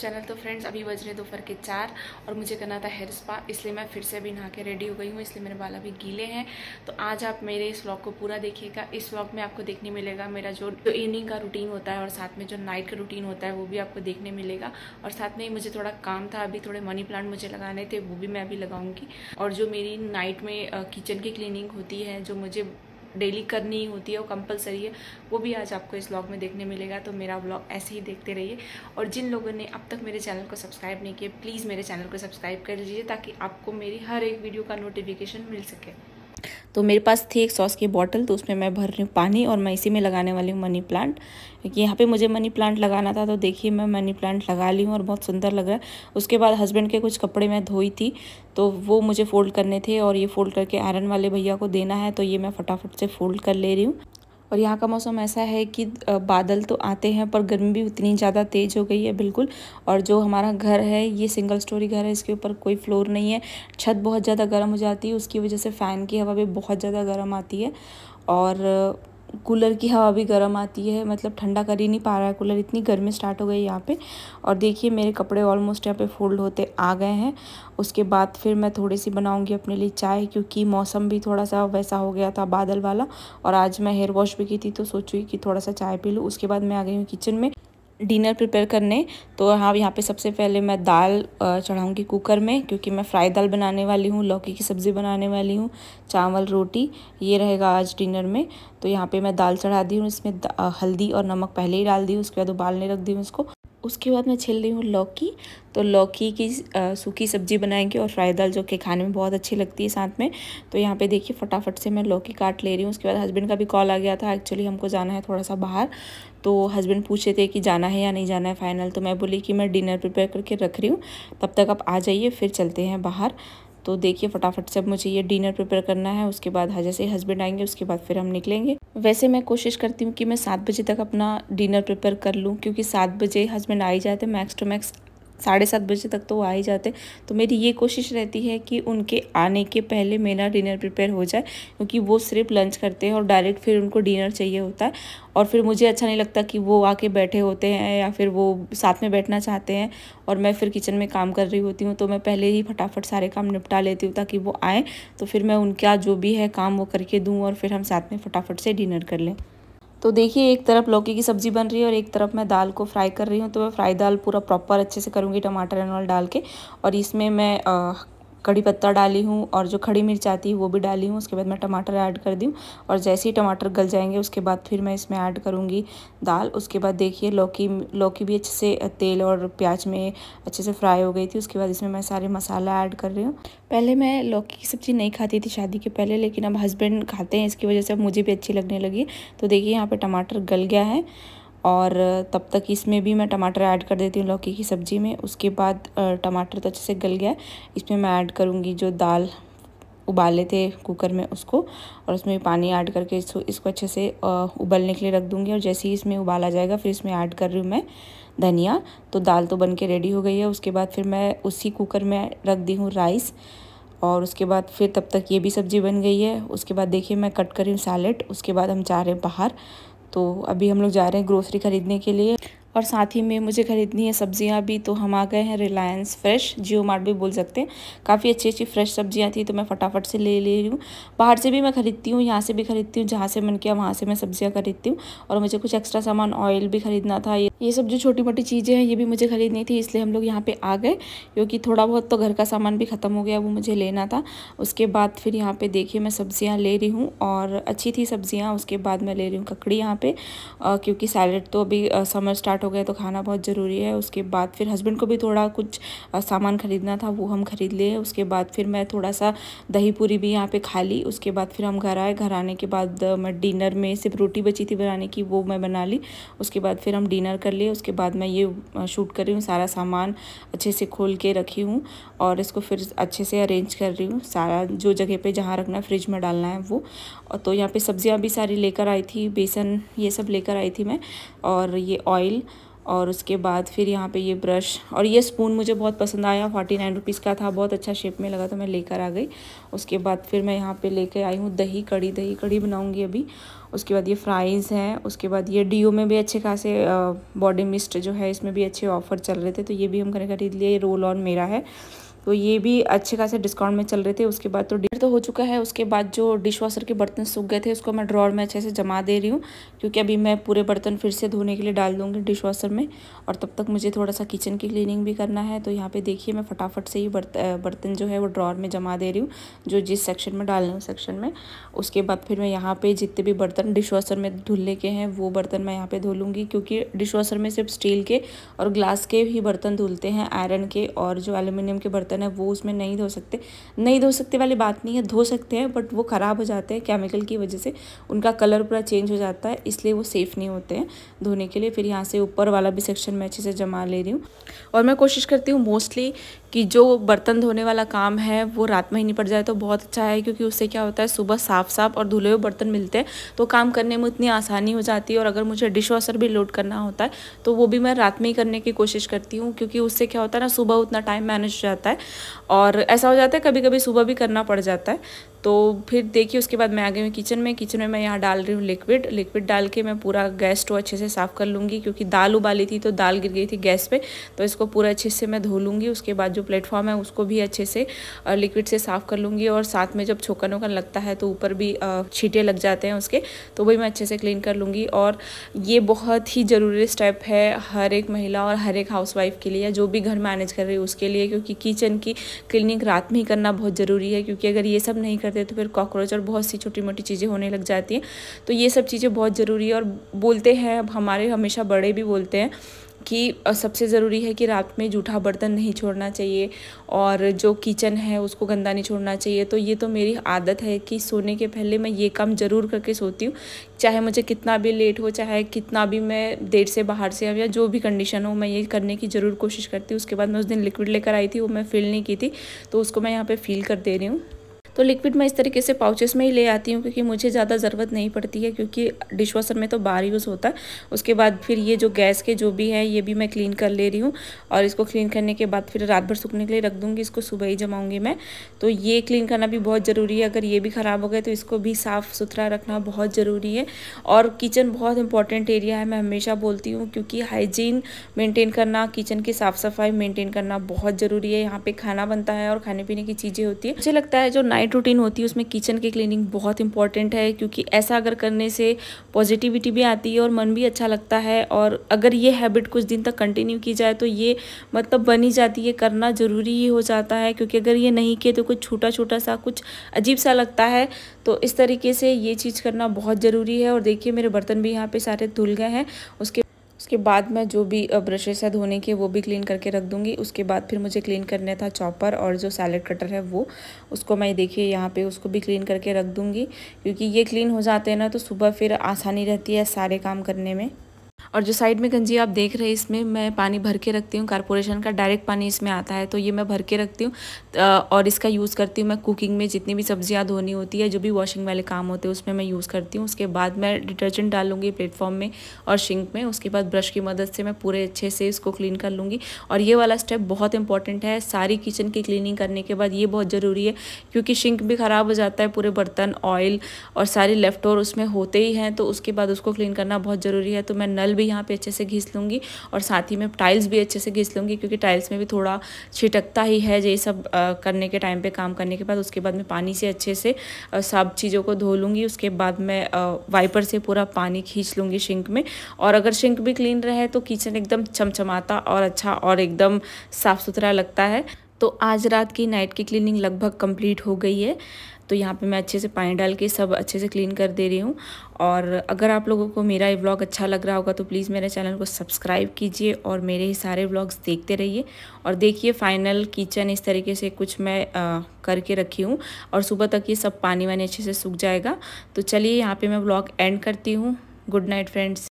channel तो friends अभी बज रहे दोपहर के चार और मुझे करना था हेयर स्पा इसलिए मैं फिर से अभी नहा के रेडी हो गई हूँ इसलिए मेरे बाल अभी गीले हैं तो आज आप मेरे इस व्लॉग को पूरा देखिएगा इस व्लॉग में आपको देखने मिलेगा मेरा जो जो इवनिंग का रूटीन होता है और साथ में जो नाइट का रूटीन होता है वो भी आपको देखने मिलेगा और साथ में मुझे थोड़ा काम था अभी थोड़े मनी प्लांट मुझे लगाने थे वो भी मैं अभी लगाऊंगी और जो मेरी नाइट में किचन की क्लीनिंग होती है जो मुझे डेली करनी ही होती है वो कंपलसरी है वो भी आज आपको इस ब्लॉग में देखने मिलेगा तो मेरा ब्लॉग ऐसे ही देखते रहिए और जिन लोगों ने अब तक मेरे चैनल को सब्सक्राइब नहीं किया प्लीज़ मेरे चैनल को सब्सक्राइब कर लीजिए ताकि आपको मेरी हर एक वीडियो का नोटिफिकेशन मिल सके तो मेरे पास थी एक सॉस की बॉटल तो उसमें मैं भर रही हूँ पानी और मैं इसी में लगाने वाली हूँ मनी प्लांट क्योंकि यहाँ पे मुझे मनी प्लांट लगाना था तो देखिए मैं मनी प्लांट लगा ली हूँ और बहुत सुंदर लग रहा है उसके बाद हस्बैंड के कुछ कपड़े मैं धोई थी तो वो मुझे फ़ोल्ड करने थे और ये फ़ोल्ड करके आयरन वाले भैया को देना है तो ये मैं फटाफट से फ़ोल्ड कर ले रही हूँ और यहाँ का मौसम ऐसा है कि बादल तो आते हैं पर गर्मी भी उतनी ज़्यादा तेज़ हो गई है बिल्कुल और जो हमारा घर है ये सिंगल स्टोरी घर है इसके ऊपर कोई फ्लोर नहीं है छत बहुत ज़्यादा गर्म हो जाती है उसकी वजह से फ़ैन की हवा भी बहुत ज़्यादा गर्म आती है और कूलर की हवा भी गर्म आती है मतलब ठंडा कर ही नहीं पा रहा है कूलर इतनी गर्मी स्टार्ट हो गई यहाँ पे और देखिए मेरे कपड़े ऑलमोस्ट यहाँ पे फोल्ड होते आ गए हैं उसके बाद फिर मैं थोड़ी सी बनाऊंगी अपने लिए चाय क्योंकि मौसम भी थोड़ा सा वैसा हो गया था बादल वाला और आज मैं हेयर वॉश भी की थी तो सोची कि थोड़ा सा चाय पी लूँ उसके बाद मैं आ गई हूँ किचन में डिनर प्रिपेयर करने तो हाँ यहाँ पे सबसे पहले मैं दाल चढ़ाऊँगी कुकर में क्योंकि मैं फ्राई दाल बनाने वाली हूँ लौकी की सब्ज़ी बनाने वाली हूँ चावल रोटी ये रहेगा आज डिनर में तो यहाँ पे मैं दाल चढ़ा दी हूँ इसमें हल्दी और नमक पहले ही डाल दी उसके बाद उबालने रख दी हूँ उसको उसके बाद मैं छिल रही हूँ लौकी तो लौकी की सूखी सब्जी बनाएंगे और फ्राई दाल जो कि खाने में बहुत अच्छी लगती है साथ में तो यहाँ पे देखिए फटाफट से मैं लौकी काट ले रही हूँ उसके बाद हस्बैंड का भी कॉल आ गया था एक्चुअली हमको जाना है थोड़ा सा बाहर तो हस्बैंड पूछ रहे थे कि जाना है या नहीं जाना है फाइनल तो मैं बोली कि मैं डिनर प्रिपेयर करके रख रही हूँ तब तक आप आ जाइए फिर चलते हैं बाहर तो देखिए फटाफट से अब मुझे ये डिनर प्रिपेयर करना है उसके बाद जैसे हस्बैंड आएंगे उसके बाद फिर हम निकलेंगे वैसे मैं कोशिश करती हूँ कि मैं सात बजे तक अपना डिनर प्रिपेयर कर लूँ क्योंकि सात बजे हस्बैंड आ ही जाते मैक्स टू मैक्स साढ़े सात बजे तक तो वो आ ही जाते तो मेरी ये कोशिश रहती है कि उनके आने के पहले मेरा डिनर प्रिपेयर हो जाए क्योंकि वो सिर्फ लंच करते हैं और डायरेक्ट फिर उनको डिनर चाहिए होता है और फिर मुझे अच्छा नहीं लगता कि वो आके बैठे होते हैं या फिर वो साथ में बैठना चाहते हैं और मैं फिर किचन में काम कर रही होती हूँ तो मैं पहले ही फटाफट सारे काम निपटा लेती हूँ ताकि वो आएँ तो फिर मैं उनका जो भी है काम वो करके दूँ और फिर हम साथ में फटाफट से डिनर कर लें तो देखिए एक तरफ लौकी की सब्ज़ी बन रही है और एक तरफ मैं दाल को फ्राई कर रही हूँ तो मैं फ्राई दाल पूरा प्रॉपर अच्छे से करूँगी टमाटर एंड ऑल डाल के और इसमें मैं कड़ी पत्ता डाली हूँ और जो खड़ी मिर्च आती है वो भी डाली हूँ उसके बाद मैं टमाटर ऐड कर दी और जैसे ही टमाटर गल जाएंगे उसके बाद फिर मैं इसमें ऐड करूँगी दाल उसके बाद देखिए लौकी लौकी भी अच्छे से तेल और प्याज में अच्छे से फ्राई हो गई थी उसके बाद इसमें मैं सारे मसाला ऐड कर रही हूँ पहले मैं लौकी की सब्ज़ी नहीं खाती थी शादी के पहले लेकिन अब हस्बैंड खाते हैं इसकी वजह से अब मुझे भी अच्छी लगने लगी तो देखिए यहाँ पर टमाटर गल गया है और तब तक इसमें भी मैं टमाटर ऐड कर देती हूँ लौकी की सब्ज़ी में उसके बाद टमाटर तो अच्छे से गल गया इसमें मैं ऐड करूँगी जो दाल उबाले थे कुकर में उसको और उसमें पानी ऐड करके इसको इसको अच्छे से उबलने के लिए रख दूँगी और जैसे ही इसमें उबाला जाएगा फिर इसमें ऐड कर रही हूँ मैं धनिया तो दाल तो बन के रेडी हो गई है उसके बाद फिर मैं उसी कुकर में रख दी हूँ राइस और उसके बाद फिर तब तक ये भी सब्ज़ी बन गई है उसके बाद देखिए मैं कट करी हूँ सैलेड उसके बाद हम जा रहे हैं बाहर तो अभी हम लोग जा रहे हैं ग्रोसरी ख़रीदने के लिए और साथ ही में मुझे ख़रीदनी है सब्जियां भी तो हम आ गए हैं रिलायंस फ्रेश जियो मार्ट भी बोल सकते हैं काफ़ी अच्छी अच्छी फ्रेश सब्जियां थी तो मैं फटाफट से ले ले रही हूँ बाहर से भी मैं ख़रीदती हूँ यहाँ से भी ख़रीदती हूँ जहाँ से मन किया वहाँ से मैं सब्जियाँ ख़रीदती हूँ और मुझे कुछ एक्स्ट्रा सामान ऑयल भी ख़रीदना था ये ये सब जो छोटी मोटी चीज़ें हैं ये भी मुझे ख़रीदनी थी इसलिए हम लोग यहाँ पर आ गए क्योंकि थोड़ा बहुत तो घर का सामान भी ख़त्म हो गया वो मुझे लेना था उसके बाद फिर यहाँ पर देखिए मैं सब्ज़ियाँ ले रही हूँ और अच्छी थी सब्ज़ियाँ उसके बाद मैं ले रही हूँ ककड़ी यहाँ पर क्योंकि सैलड तो अभी समर स्टार्ट स्टार्ट हो गए तो खाना बहुत ज़रूरी है उसके बाद फिर हस्बैंड को भी थोड़ा कुछ सामान ख़रीदना था वो हम ख़रीद लिए उसके बाद फिर मैं थोड़ा सा दही पूरी भी यहाँ पे खा ली उसके बाद फिर हम घर आए घर आने के बाद मैं डिनर में सिर्फ रोटी बची थी बनाने की वो मैं बना ली उसके बाद फिर हम डिनर कर लिए उसके बाद मैं ये शूट कर रही हूँ सारा सामान अच्छे से खोल के रखी हूँ और इसको फिर अच्छे से अरेंज कर रही हूँ सारा जो जगह पे जहाँ रखना फ्रिज में डालना है वो और तो यहाँ पे सब्जियाँ भी सारी लेकर आई थी बेसन ये सब लेकर आई थी मैं और ये ऑयल और उसके बाद फिर यहाँ पे ये ब्रश और ये स्पून मुझे बहुत पसंद आया फोर्टी नाइन रुपीज़ का था बहुत अच्छा शेप में लगा तो मैं लेकर आ गई उसके बाद फिर मैं यहाँ पे लेके आई हूँ दही कड़ी दही कड़ी बनाऊँगी अभी उसके बाद ये फ्राइज़ हैं उसके बाद ये डीओ में भी अच्छे खासे बॉडी मिस्ट जो है इसमें भी अच्छे ऑफ़र चल रहे थे तो ये भी हम खरीद लिए रोल ऑन मेरा है तो ये भी अच्छे खासे डिस्काउंट में चल रहे थे उसके बाद तो डिनर तो हो चुका है उसके बाद जो डिश वॉशर के बर्तन सूख गए थे उसको मैं ड्रॉर में अच्छे से जमा दे रही हूँ क्योंकि अभी मैं पूरे बर्तन फिर से धोने के लिए डाल दूँगी डिश वॉशर में और तब तक मुझे थोड़ा सा किचन की क्लीनिंग भी करना है तो यहाँ पर देखिए मैं फटाफट से ही बर्तन जो है वो ड्रॉर में जमा दे रही हूँ जो जिस सेक्शन में डालने उस सेक्शन में उसके बाद फिर मैं यहाँ पर जितने भी बर्तन डिश वॉशर में धुलने के हैं वो बर्तन मैं यहाँ पर धो लूँगी क्योंकि डिश वॉशर में सिर्फ स्टील के और ग्लास के ही बर्तन धुलते हैं आयरन के और जो एलुमिनियम के बर्तन बर्तन है वो उसमें नहीं धो सकते नहीं धो सकते वाली बात नहीं है धो सकते हैं बट वो ख़राब हो जाते हैं केमिकल की वजह से उनका कलर पूरा चेंज हो जाता है इसलिए वो सेफ़ नहीं होते हैं धोने के लिए फिर यहाँ से ऊपर वाला भी सेक्शन मैं अच्छे से जमा ले रही हूँ और मैं कोशिश करती हूँ मोस्टली कि जो बर्तन धोने वाला काम है वो रात में ही निपट जाए तो बहुत अच्छा है क्योंकि उससे क्या होता है सुबह साफ साफ और धुले हुए बर्तन मिलते हैं तो काम करने में उतनी आसानी हो जाती है और अगर मुझे डिश वॉशर भी लोड करना होता है तो वो भी मैं रात में ही करने की कोशिश करती हूँ क्योंकि उससे क्या होता है ना सुबह उतना टाइम मैनेज हो जाता है और ऐसा हो जाता है कभी कभी सुबह भी करना पड़ जाता है तो फिर देखिए उसके बाद मैं आ गई हूँ किचन में किचन में मैं यहाँ डाल रही हूँ लिक्विड लिक्विड डाल के मैं पूरा गैस को अच्छे से साफ़ कर लूँगी क्योंकि दाल उबाली थी तो दाल गिर गई थी गैस पे तो इसको पूरा अच्छे से मैं धो लूँगी उसके बाद जो प्लेटफॉर्म है उसको भी अच्छे से लिक्विड से साफ़ कर लूँगी और साथ में जब छोकन वोकन लगता है तो ऊपर भी छीटे लग जाते हैं उसके तो वही मैं अच्छे से क्लीन कर लूँगी और ये बहुत ही ज़रूरी स्टेप है हर एक महिला और हर एक हाउस के लिए जो भी घर मैनेज कर रही है उसके लिए क्योंकि किचन की क्लिनिंग रात में ही करना बहुत ज़रूरी है क्योंकि अगर ये सब नहीं कर करते हैं तो फिर कॉकरोच और बहुत सी छोटी मोटी चीज़ें होने लग जाती हैं तो ये सब चीज़ें बहुत ज़रूरी है और बोलते हैं हमारे हमेशा बड़े भी बोलते हैं कि सबसे ज़रूरी है कि रात में जूठा बर्तन नहीं छोड़ना चाहिए और जो किचन है उसको गंदा नहीं छोड़ना चाहिए तो ये तो मेरी आदत है कि सोने के पहले मैं ये काम ज़रूर करके सोती हूँ चाहे मुझे कितना भी लेट हो चाहे कितना भी मैं देर से बाहर से आऊँ या जो भी कंडीशन हो मैं ये करने की ज़रूर कोशिश करती हूँ उसके बाद मैं उस दिन लिक्विड लेकर आई थी वो मैं फील नहीं की थी तो उसको मैं यहाँ पर फील कर दे रही हूँ तो लिक्विड मैं इस तरीके से पाउचेस में ही ले आती हूँ क्योंकि मुझे ज़्यादा ज़रूरत नहीं पड़ती है क्योंकि डिश वॉशर में तो बार यूज़ होता है उसके बाद फिर ये जो गैस के जो भी है ये भी मैं क्लीन कर ले रही हूँ और इसको क्लीन करने के बाद फिर रात भर सूखने के लिए रख दूँगी इसको सुबह ही जमाऊँगी मैं तो ये क्लीन करना भी बहुत ज़रूरी है अगर ये भी ख़राब हो गए तो इसको भी साफ़ सुथरा रखना बहुत ज़रूरी है और किचन बहुत इंपॉर्टेंट एरिया है मैं हमेशा बोलती हूँ क्योंकि हाइजीन मेंटेन करना किचन की साफ़ सफाई मेनटेन करना बहुत ज़रूरी है यहाँ पर खाना बनता है और खाने पीने की चीज़ें होती है मुझे लगता है जो नाइट नाइट रूटीन होती है उसमें किचन की क्लीनिंग बहुत इंपॉर्टेंट है क्योंकि ऐसा अगर करने से पॉजिटिविटी भी आती है और मन भी अच्छा लगता है और अगर ये हैबिट कुछ दिन तक कंटिन्यू की जाए तो ये मतलब बन ही जाती है करना ज़रूरी ही हो जाता है क्योंकि अगर ये नहीं किए तो कुछ छोटा छोटा सा कुछ अजीब सा लगता है तो इस तरीके से ये चीज़ करना बहुत ज़रूरी है और देखिए मेरे बर्तन भी यहाँ पर सारे धुल गए हैं उसके उसके बाद मैं जो भी ब्रशेस है धोने के वो भी क्लीन करके रख दूँगी उसके बाद फिर मुझे क्लीन करने था चॉपर और जो सैलड कटर है वो उसको मैं देखिए यहाँ पे उसको भी क्लीन करके रख दूँगी क्योंकि ये क्लीन हो जाते हैं ना तो सुबह फिर आसानी रहती है सारे काम करने में और जो साइड में गंजी आप देख रहे हैं इसमें मैं पानी भर के रखती हूँ कारपोरेशन का डायरेक्ट पानी इसमें आता है तो ये मैं भर के रखती हूँ और इसका यूज़ करती हूँ मैं कुकिंग में जितनी भी सब्जियाँ धोनी होती है जो भी वॉशिंग वाले काम होते हैं उसमें मैं यूज़ करती हूँ उसके बाद मैं डिटर्जेंट डालूँगी प्लेटफॉर्म में और शिंक में उसके बाद ब्रश की मदद से मैं पूरे अच्छे से इसको क्लीन कर लूँगी और ये वाला स्टेप बहुत इंपॉर्टेंट है सारी किचन की क्लीनिंग करने के बाद ये बहुत ज़रूरी है क्योंकि शिंक भी ख़राब हो जाता है पूरे बर्तन ऑयल और सारे लेफ्ट और उसमें होते ही हैं तो उसके बाद उसको क्लीन करना बहुत ज़रूरी है तो मैं नल भी यहाँ पे अच्छे से घिस लूँगी और साथ ही में टाइल्स भी अच्छे से घिस लूँगी क्योंकि टाइल्स में भी थोड़ा छिटकता ही है ये सब करने के टाइम पे काम करने के बाद उसके बाद मैं पानी से अच्छे से सब चीज़ों को धो लूँगी उसके बाद मैं वाइपर से पूरा पानी खींच लूँगी शिंक में और अगर शिंक भी क्लीन रहे तो किचन एकदम चमचमाता और अच्छा और एकदम साफ़ सुथरा लगता है तो आज रात की नाइट की क्लीनिंग लगभग कंप्लीट हो गई है तो यहाँ पे मैं अच्छे से पानी डाल के सब अच्छे से क्लीन कर दे रही हूँ और अगर आप लोगों को मेरा ये ब्लॉग अच्छा लग रहा होगा तो प्लीज़ मेरे चैनल को सब्सक्राइब कीजिए और मेरे ही सारे ब्लॉग्स देखते रहिए और देखिए फाइनल किचन इस तरीके से कुछ मैं आ, करके रखी हूँ और सुबह तक ये सब पानी वानी अच्छे से सूख जाएगा तो चलिए यहाँ पर मैं ब्लॉग एंड करती हूँ गुड नाइट फ्रेंड्स